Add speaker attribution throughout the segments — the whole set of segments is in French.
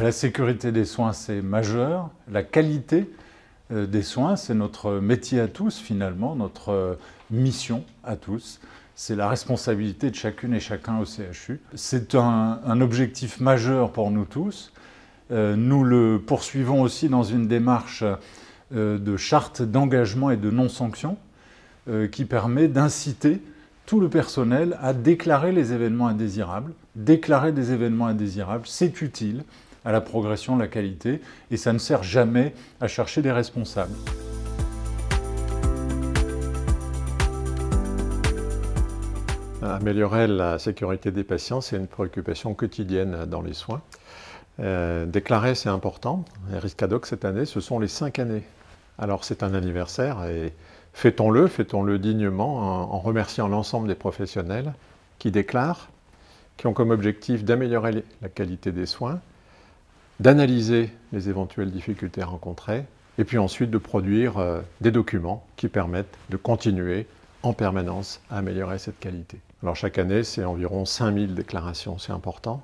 Speaker 1: La sécurité des soins, c'est majeur. La qualité euh, des soins, c'est notre métier à tous, finalement, notre euh, mission à tous. C'est la responsabilité de chacune et chacun au CHU. C'est un, objectif majeur pour nous tous. Euh, nous le poursuivons aussi dans une démarche de charte d'engagement et de non-sanction qui permet d'inciter tout le personnel à déclarer les événements indésirables. Déclarer des événements indésirables, c'est utile, à la progression de la qualité et ça ne sert jamais à chercher des responsables.
Speaker 2: Améliorer la sécurité des patients, c'est une préoccupation quotidienne dans les soins. Euh, déclarer, c'est important. Et Riscadoc, cette année, ce sont les cinq années. Alors, c'est un anniversaire et fêtons-le, fêtons-le dignement en remerciant l'ensemble des professionnels qui déclarent, qui ont comme objectif d'améliorer la qualité des soins, d'analyser les éventuelles difficultés rencontrées, et puis ensuite de produire euh, des documents qui permettent de continuer en permanence à améliorer cette qualité. Alors chaque année, c'est environ 5000 déclarations, c'est important.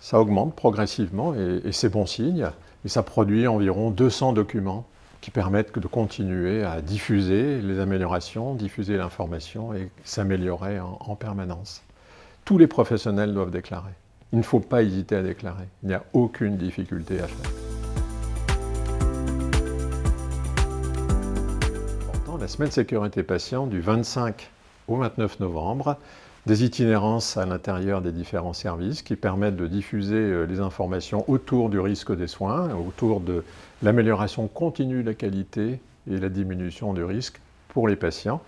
Speaker 2: Ça augmente progressivement et, c'est bon signe. Et ça produit environ 200 documents qui permettent de continuer à diffuser les améliorations, diffuser l'information et s'améliorer en permanence. Tous les professionnels doivent déclarer. Il ne faut pas hésiter à déclarer. Il n'y a aucune difficulté à faire. Pourtant, la semaine sécurité patient du 25 au 29 novembre, des itinérances à l'intérieur des différents services qui permettent de diffuser euh, les informations autour du risque des soins, autour de l'amélioration continue de la qualité et la diminution du risque pour les patients,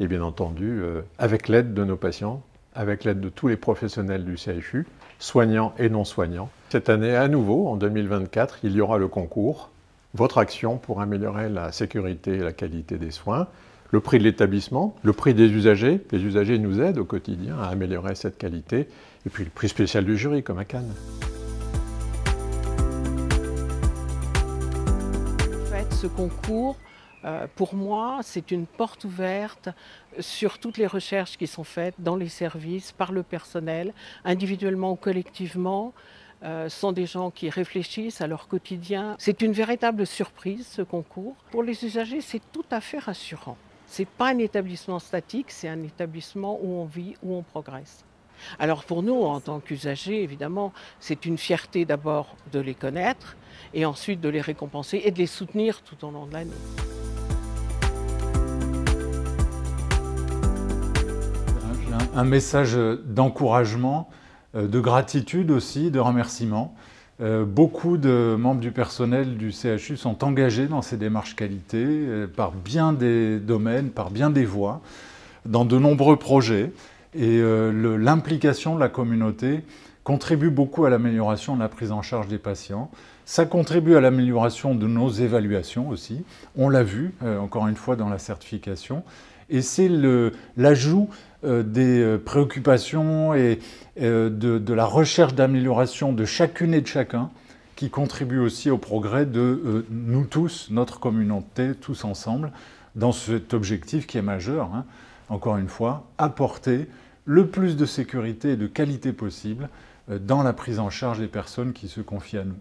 Speaker 2: et bien entendu euh, avec l'aide de nos patients avec l'aide de tous les professionnels du CHU, soignants et non soignants. Cette année, à nouveau, en 2024, il y aura le concours Votre action pour améliorer la sécurité et la qualité des soins, le prix de l'établissement, le prix des usagers. Les usagers nous aident au quotidien à améliorer cette qualité, et puis le prix spécial du jury, comme à Cannes.
Speaker 3: ce concours euh, pour moi, c'est une porte ouverte sur toutes les recherches qui sont faites dans les services, par le personnel, individuellement ou collectivement. Euh, sont des gens qui réfléchissent à leur quotidien. C'est une véritable surprise ce concours. Pour les usagers, c'est tout à fait rassurant. Ce n'est pas un établissement statique, c'est un établissement où on vit, où on progresse. Alors pour nous, en tant qu'usagers, évidemment, c'est une fierté d'abord de les connaître et ensuite de les récompenser et de les soutenir tout au long de l'année.
Speaker 1: un message d'encouragement, euh, de gratitude aussi, de remerciement. Euh, beaucoup de membres du personnel du CHU sont engagés dans ces démarches qualité euh, par bien des domaines, par bien des voies, dans de nombreux projets. Et l'implication de la communauté contribue beaucoup à l'amélioration de la prise en charge des patients. Ça contribue à l'amélioration de nos évaluations aussi. On l'a vu, encore une fois, dans la certification. Et c'est l'ajout euh, des euh, préoccupations et euh, de, la recherche d'amélioration de chacune et de chacun qui contribue aussi au progrès de nous tous, notre communauté, tous ensemble, dans cet objectif qui est majeur, hein. encore une fois, apporter le plus de sécurité et de qualité possible dans la prise en charge des personnes qui se confient à nous.